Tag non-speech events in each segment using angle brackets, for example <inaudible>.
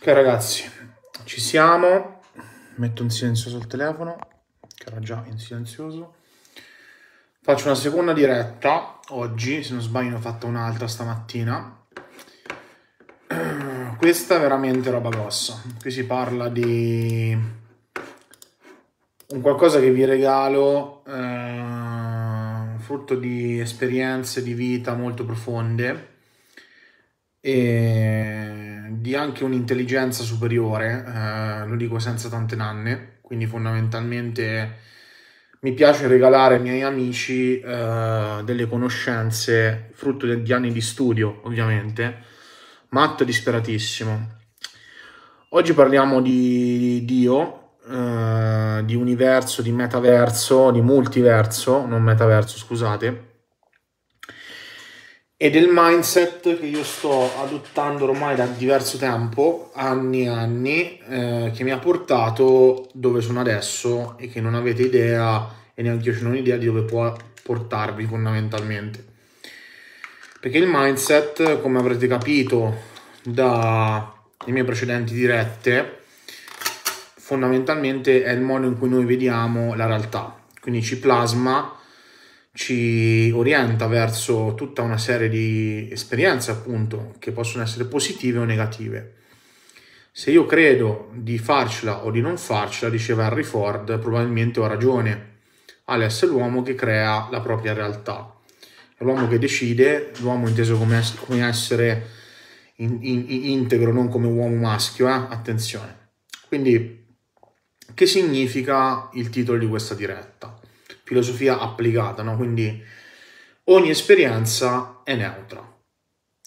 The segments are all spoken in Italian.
Ok ragazzi, ci siamo. Metto in silenzioso il telefono, che era già in silenzioso. Faccio una seconda diretta oggi, se non sbaglio ne ho fatta un'altra stamattina. <clears throat> Questa è veramente roba grossa. Qui si parla di un qualcosa che vi regalo, eh, frutto di esperienze di vita molto profonde e di anche un'intelligenza superiore, eh, lo dico senza tante nanne, quindi fondamentalmente mi piace regalare ai miei amici eh, delle conoscenze, frutto di anni di studio ovviamente, matto e disperatissimo. Oggi parliamo di Dio, eh, di universo, di metaverso, di multiverso, non metaverso, scusate, e del mindset che io sto adottando ormai da diverso tempo, anni e anni, eh, che mi ha portato dove sono adesso e che non avete idea e neanche io ce n'ho un'idea di dove può portarvi fondamentalmente. Perché il mindset, come avrete capito dai miei precedenti dirette, fondamentalmente è il modo in cui noi vediamo la realtà, quindi ci plasma, ci orienta verso tutta una serie di esperienze appunto che possono essere positive o negative. Se io credo di farcela o di non farcela, diceva Harry Ford, probabilmente ho ragione. Alex è l'uomo che crea la propria realtà, è l'uomo che decide, l'uomo inteso come, es- come essere in- in- integro, non come uomo maschio, eh? attenzione. Quindi che significa il titolo di questa diretta. Filosofia applicata, no? Quindi ogni esperienza è neutra.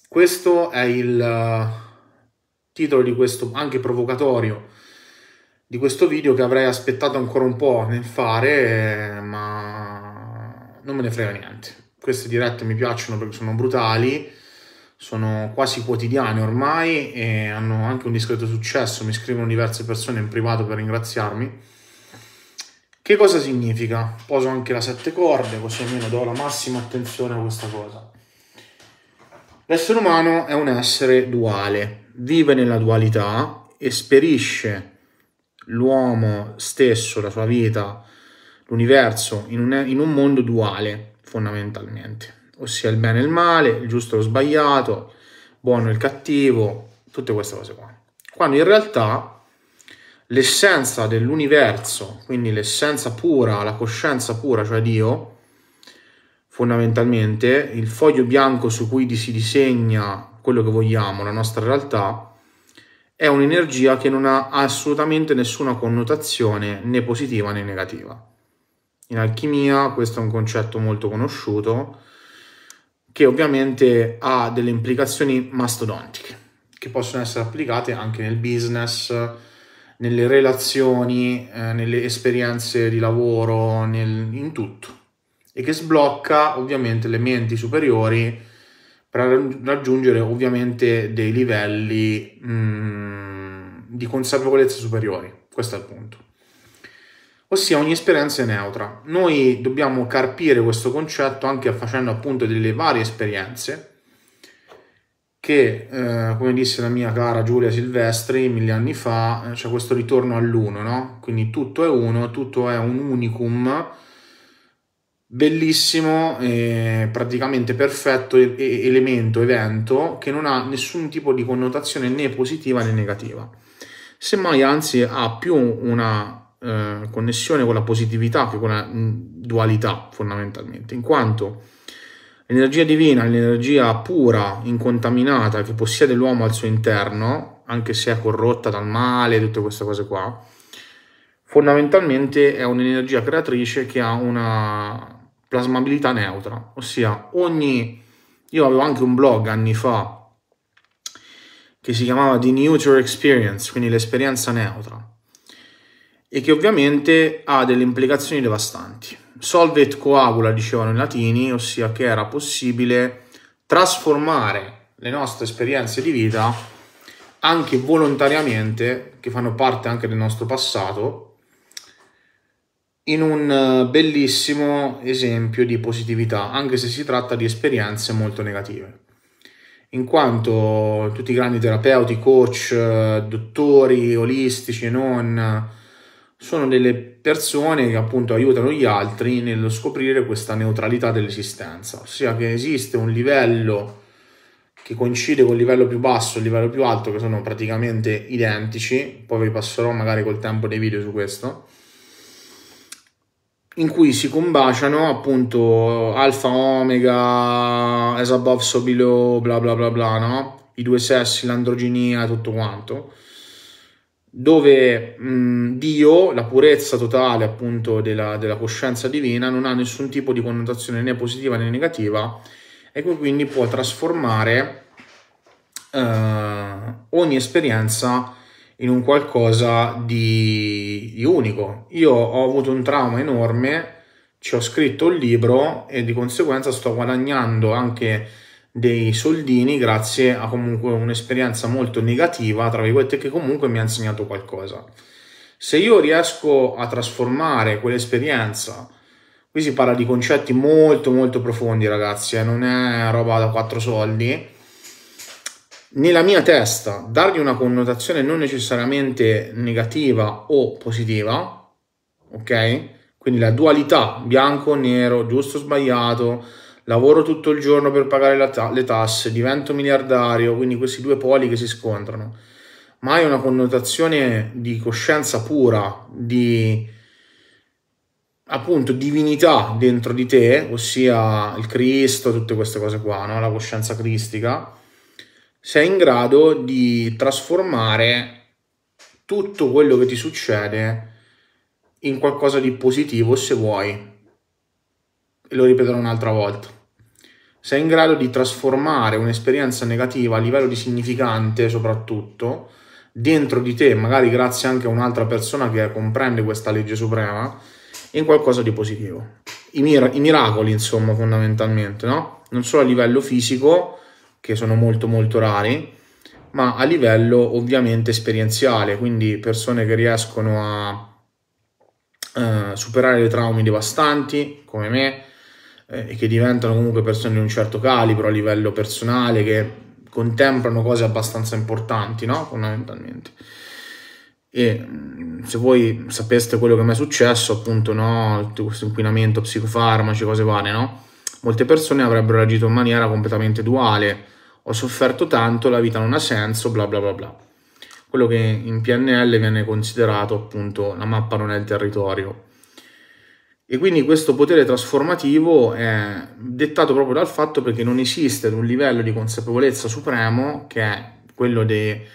Questo è il eh, titolo di questo, anche provocatorio, di questo video che avrei aspettato ancora un po' nel fare, ma non me ne frega niente. Queste dirette mi piacciono perché sono brutali sono quasi quotidiane ormai e hanno anche un discreto successo, mi scrivono diverse persone in privato per ringraziarmi. Che cosa significa? Poso anche la sette corde, così almeno do la massima attenzione a questa cosa. L'essere umano è un essere duale, vive nella dualità, esperisce l'uomo stesso, la sua vita, l'universo, in un, in un mondo duale, fondamentalmente ossia il bene e il male, il giusto e lo sbagliato, buono e il cattivo, tutte queste cose qua. Quando in realtà l'essenza dell'universo, quindi l'essenza pura, la coscienza pura, cioè Dio, fondamentalmente il foglio bianco su cui si disegna quello che vogliamo, la nostra realtà, è un'energia che non ha assolutamente nessuna connotazione né positiva né negativa. In alchimia questo è un concetto molto conosciuto, che ovviamente ha delle implicazioni mastodontiche che possono essere applicate anche nel business, nelle relazioni, eh, nelle esperienze di lavoro, nel, in tutto e che sblocca ovviamente le menti superiori per raggiungere ovviamente dei livelli mh, mm, di consapevolezza superiori. Questo è il punto ossia ogni esperienza è neutra. Noi dobbiamo carpire questo concetto anche facendo appunto delle varie esperienze che, eh, come disse la mia cara Giulia Silvestri mille anni fa, eh, c'è questo ritorno all'uno, no? Quindi tutto è uno, tutto è un unicum bellissimo, eh, praticamente perfetto e- elemento, evento che non ha nessun tipo di connotazione né positiva né negativa. Semmai anzi ha più una eh, connessione con la positività che con la mm, dualità fondamentalmente, in quanto l'energia divina, l'energia pura, incontaminata che possiede l'uomo al suo interno, anche se è corrotta dal male, tutte queste cose qua, fondamentalmente è un'energia creatrice che ha una plasmabilità neutra, ossia ogni... Io avevo anche un blog anni fa che si chiamava The Neutral Experience, quindi l'esperienza neutra, e che ovviamente ha delle implicazioni devastanti. Solvet coagula, dicevano i latini, ossia che era possibile trasformare le nostre esperienze di vita anche volontariamente, che fanno parte anche del nostro passato, in un eh, bellissimo esempio di positività, anche se si tratta di esperienze molto negative. In quanto tutti i grandi terapeuti, coach, eh, dottori, olistici e non, sono delle persone che appunto aiutano gli altri nello scoprire questa neutralità dell'esistenza, ossia che esiste un livello che coincide con il livello più basso e il livello più alto che sono praticamente identici, poi vi passerò magari col tempo dei video su questo, in cui si combaciano appunto alfa, omega, as above so below, bla bla bla bla, no? I due sessi, l'androginia, tutto quanto dove mh, Dio, la purezza totale appunto della, della, coscienza divina, non ha nessun tipo di connotazione né positiva né negativa e quindi può trasformare eh, ogni esperienza in un qualcosa di, di, unico. Io ho avuto un trauma enorme, ci ho scritto un libro e di conseguenza sto guadagnando anche dei soldini grazie a comunque un'esperienza molto negativa, tra virgolette, che comunque mi ha insegnato qualcosa. Se io riesco a trasformare quell'esperienza, qui si parla di concetti molto molto profondi ragazzi, eh, non è roba da quattro soldi, nella mia testa dargli una connotazione non necessariamente negativa o positiva, ok? Quindi la dualità bianco-nero, giusto-sbagliato, lavoro tutto il giorno per pagare ta- le tasse, divento miliardario, quindi questi due poli che si scontrano, ma hai una connotazione di coscienza pura, di appunto divinità dentro di te, ossia il Cristo, tutte queste cose qua, no? la coscienza cristica, sei in grado di trasformare tutto quello che ti succede in qualcosa di positivo se vuoi. E lo ripeterò un'altra volta sei in grado di trasformare un'esperienza negativa a livello di significante soprattutto dentro di te, magari grazie anche a un'altra persona che comprende questa legge suprema, in qualcosa di positivo. I, mir- i miracoli, insomma, fondamentalmente, no? Non solo a livello fisico, che sono molto molto rari, ma a livello ovviamente esperienziale, quindi persone che riescono a eh, superare dei traumi devastanti, come me, eh, che diventano comunque persone di un certo calibro a livello personale, che contemplano cose abbastanza importanti, no? Fondamentalmente. E mm, se voi sapeste quello che mi è successo, appunto, no? Tutto questo inquinamento, psicofarmaci, cose varie, no? Molte persone avrebbero reagito in maniera completamente duale. Ho sofferto tanto, la vita non ha senso, bla bla bla bla. Quello che in PNL viene considerato appunto la mappa non è il territorio, e quindi questo potere trasformativo è dettato proprio dal fatto perché non esiste un livello di consapevolezza supremo che è quello de,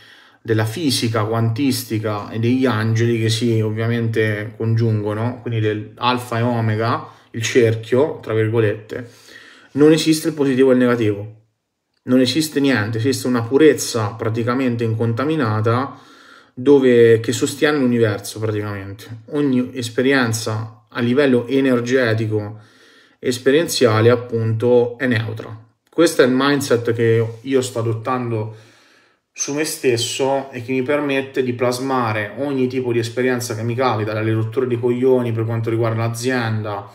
della fisica quantistica e degli angeli che si ovviamente congiungono, quindi dell'alfa e omega, il cerchio, tra virgolette, non esiste il positivo e il negativo, non esiste niente, esiste una purezza praticamente incontaminata dove, che sostiene l'universo praticamente. Ogni esperienza a livello energetico esperienziale appunto è neutra. Questo è il mindset che io sto adottando su me stesso e che mi permette di plasmare ogni tipo di esperienza che mi capita, dalle rotture di coglioni per quanto riguarda l'azienda,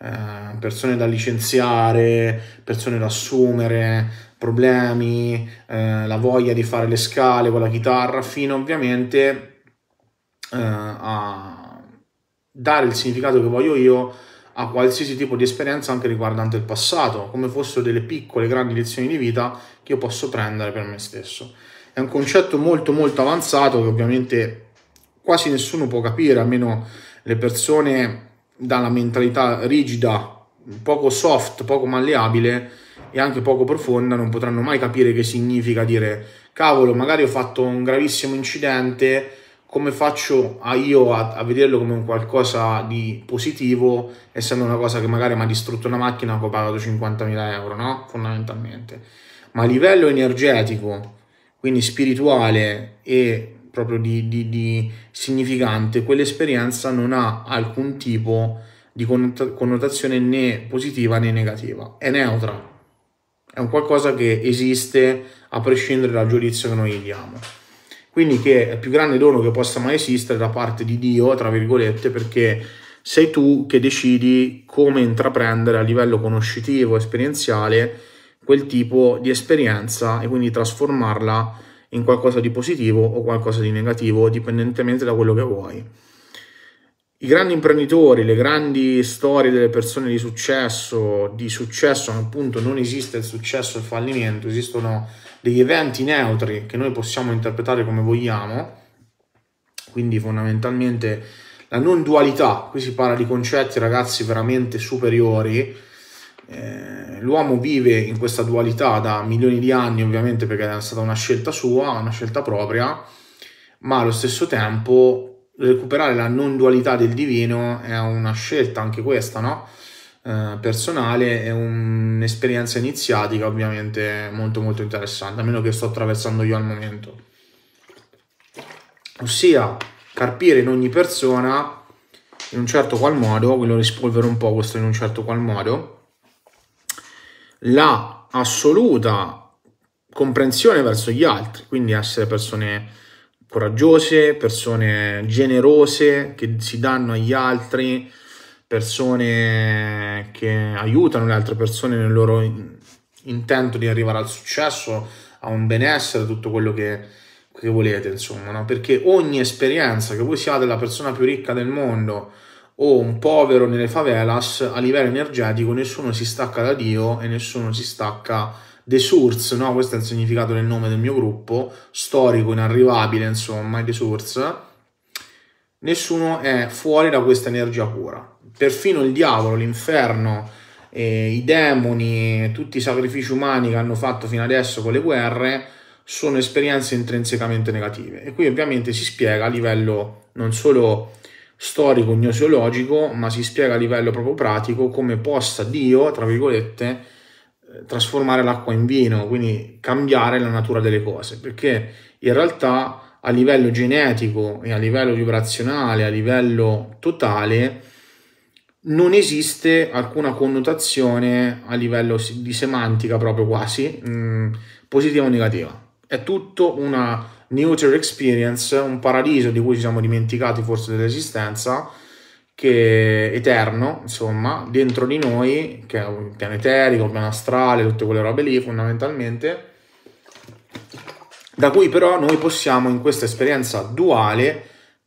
eh, persone da licenziare, persone da assumere, problemi, eh, la voglia di fare le scale con la chitarra, fino ovviamente eh, a dare il significato che voglio io a qualsiasi tipo di esperienza anche riguardante il passato, come fossero delle piccole grandi lezioni di vita che io posso prendere per me stesso. È un concetto molto molto avanzato che ovviamente quasi nessuno può capire, almeno le persone dalla mentalità rigida, poco soft, poco malleabile e anche poco profonda non potranno mai capire che significa dire cavolo, magari ho fatto un gravissimo incidente come faccio a io a, a, vederlo come un qualcosa di positivo, essendo una cosa che magari mi ha distrutto una macchina che ho pagato 50.000 euro, no? Fondamentalmente. Ma a livello energetico, quindi spirituale e proprio di, di, di significante, quell'esperienza non ha alcun tipo di connotazione né positiva né negativa, è neutra, è un qualcosa che esiste a prescindere dal giudizio che noi gli diamo. Quindi che è il più grande dono che possa mai esistere da parte di Dio, tra virgolette, perché sei tu che decidi come intraprendere a livello conoscitivo, esperienziale, quel tipo di esperienza e quindi trasformarla in qualcosa di positivo o qualcosa di negativo, dipendentemente da quello che vuoi i grandi imprenditori, le grandi storie delle persone di successo, di successo appunto non esiste il successo e il fallimento, esistono degli eventi neutri che noi possiamo interpretare come vogliamo, quindi fondamentalmente la non dualità, qui si parla di concetti ragazzi veramente superiori, eh, l'uomo vive in questa dualità da milioni di anni ovviamente perché è stata una scelta sua, una scelta propria, ma allo stesso tempo recuperare la non dualità del divino è una scelta anche questa, no? Eh, personale è un'esperienza iniziatica ovviamente molto molto interessante, a meno che sto attraversando io al momento. Ossia, carpire in ogni persona in un certo qual modo, ve lo rispolvero un po' questo in un certo qual modo, la assoluta comprensione verso gli altri, quindi essere persone coraggiose, persone generose che si danno agli altri, persone che aiutano le altre persone nel loro intento di arrivare al successo, a un benessere, tutto quello che, che volete, insomma, no? perché ogni esperienza che voi siate la persona più ricca del mondo, o un povero nelle favelas, a livello energetico nessuno si stacca da Dio e nessuno si stacca The Source, no? questo è il significato del nome del mio gruppo, storico, inarrivabile, insomma, The Source. Nessuno è fuori da questa energia pura. Perfino il diavolo, l'inferno, eh, i demoni, tutti i sacrifici umani che hanno fatto fino adesso con le guerre, sono esperienze intrinsecamente negative. E qui ovviamente si spiega a livello non solo storico-gnoseologico, ma si spiega a livello proprio pratico come possa Dio, tra virgolette, eh, trasformare l'acqua in vino, quindi cambiare la natura delle cose, perché in realtà a livello genetico e a livello vibrazionale, a livello totale, non esiste alcuna connotazione a livello di semantica proprio quasi, mh, mm, positiva o negativa. È tutto una Neuter Experience, un paradiso di cui ci siamo dimenticati forse dell'esistenza, che è eterno, insomma, dentro di noi, che è un piano eterico, un piano astrale, tutte quelle robe lì fondamentalmente, da cui però noi possiamo in questa esperienza duale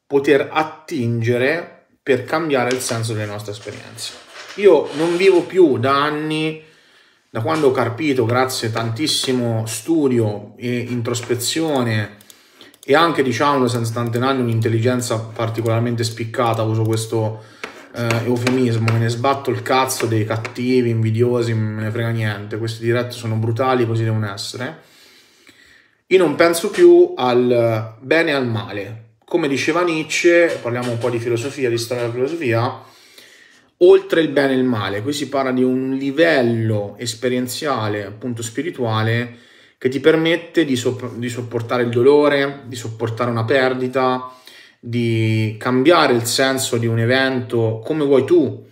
poter attingere per cambiare il senso delle nostre esperienze. Io non vivo più da anni da quando ho carpito, grazie a tantissimo studio e introspezione e anche diciamo senza tante anni un'intelligenza particolarmente spiccata, uso questo eh, eufemismo, me ne sbatto il cazzo dei cattivi, invidiosi, me ne frega niente, questi diretti sono brutali, così devono essere. Io non penso più al bene e al male. Come diceva Nietzsche, parliamo un po' di filosofia, di storia della filosofia, oltre il bene e il male, qui si parla di un livello esperienziale, appunto spirituale, che ti permette di, so- di sopportare il dolore, di sopportare una perdita, di cambiare il senso di un evento come vuoi tu.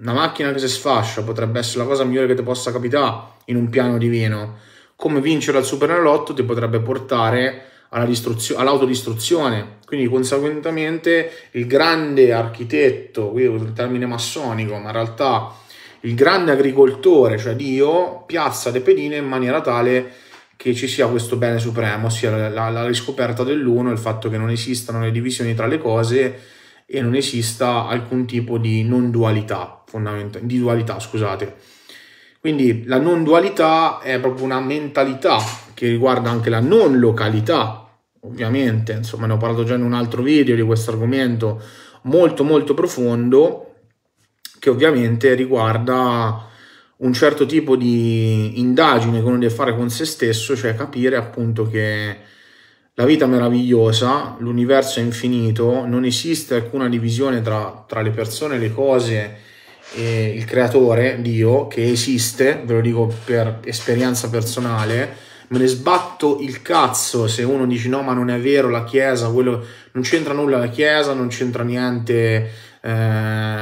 Una macchina che si sfascia potrebbe essere la cosa migliore che ti possa capitare in un piano divino. Come vincere al Superenalotto ti potrebbe portare distruzio- all'autodistruzione. Quindi, conseguentemente, il grande architetto, qui uso il termine massonico, ma in realtà il grande agricoltore, cioè Dio, piazza le pedine in maniera tale che ci sia questo bene supremo, ossia la, la, la riscoperta dell'uno, il fatto che non esistano le divisioni tra le cose e non esista alcun tipo di non dualità, fondamentalmente, di dualità, scusate. Quindi la non dualità è proprio una mentalità che riguarda anche la non località, ovviamente, insomma ne ho parlato già in un altro video di questo argomento molto molto profondo che ovviamente riguarda un certo tipo di indagine che uno deve fare con se stesso, cioè capire appunto che la vita è meravigliosa, l'universo è infinito, non esiste alcuna divisione tra, tra le persone, le cose e il creatore, Dio, che esiste, ve lo dico per esperienza personale, me ne sbatto il cazzo se uno dice no ma non è vero la Chiesa, quello... non c'entra nulla la Chiesa, non c'entra niente... Eh,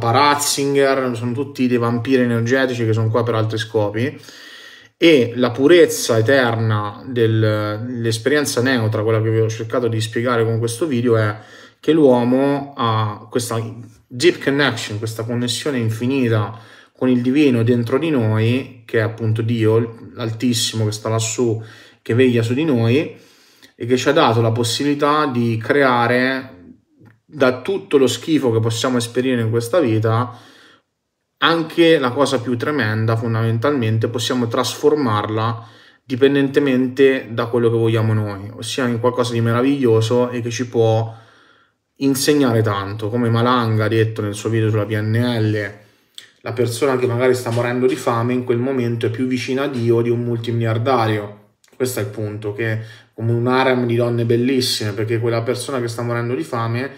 Papa Ratzinger, sono tutti dei vampiri energetici che sono qua per altri scopi e la purezza eterna dell'esperienza neutra, quella che vi ho cercato di spiegare con questo video, è che l'uomo ha questa deep connection, questa connessione infinita con il divino dentro di noi, che è appunto Dio, l'Altissimo che sta lassù, che veglia su di noi e che ci ha dato la possibilità di creare da tutto lo schifo che possiamo esperire in questa vita, anche la cosa più tremenda fondamentalmente possiamo trasformarla dipendentemente da quello che vogliamo noi, ossia in qualcosa di meraviglioso e che ci può insegnare tanto, come Malanga ha detto nel suo video sulla PNL, la persona che magari sta morendo di fame in quel momento è più vicina a Dio di un multimiliardario. Questo è il punto, che come un harem di donne bellissime, perché quella persona che sta morendo di fame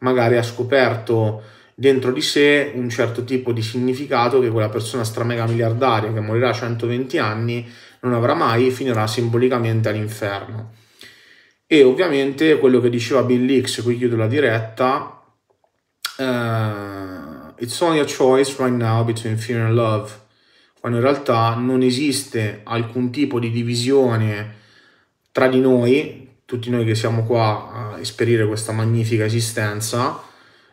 magari ha scoperto dentro di sé un certo tipo di significato che quella persona stramega miliardaria che morirà a 120 anni non avrà mai e finirà simbolicamente all'inferno. E ovviamente quello che diceva Bill X, qui chiudo la diretta, uh, it's only a choice right now between fear and love, quando in realtà non esiste alcun tipo di divisione tra di noi, tutti noi che siamo qua a esperire questa magnifica esistenza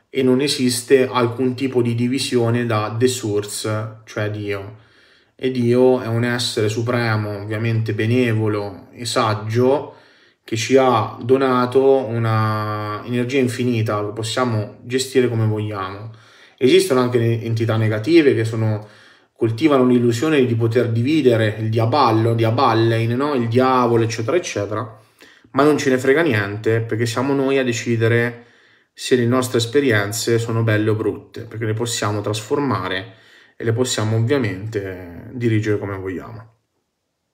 e non esiste alcun tipo di divisione da The Source, cioè Dio. E Dio è un essere supremo, ovviamente benevolo e saggio, che ci ha donato una energia infinita che possiamo gestire come vogliamo. Esistono anche entità negative che sono, coltivano l'illusione di poter dividere il diaballo, diaballein, no? il diavolo, eccetera, eccetera ma non ce ne frega niente perché siamo noi a decidere se le nostre esperienze sono belle o brutte, perché le possiamo trasformare e le possiamo ovviamente dirigere come vogliamo.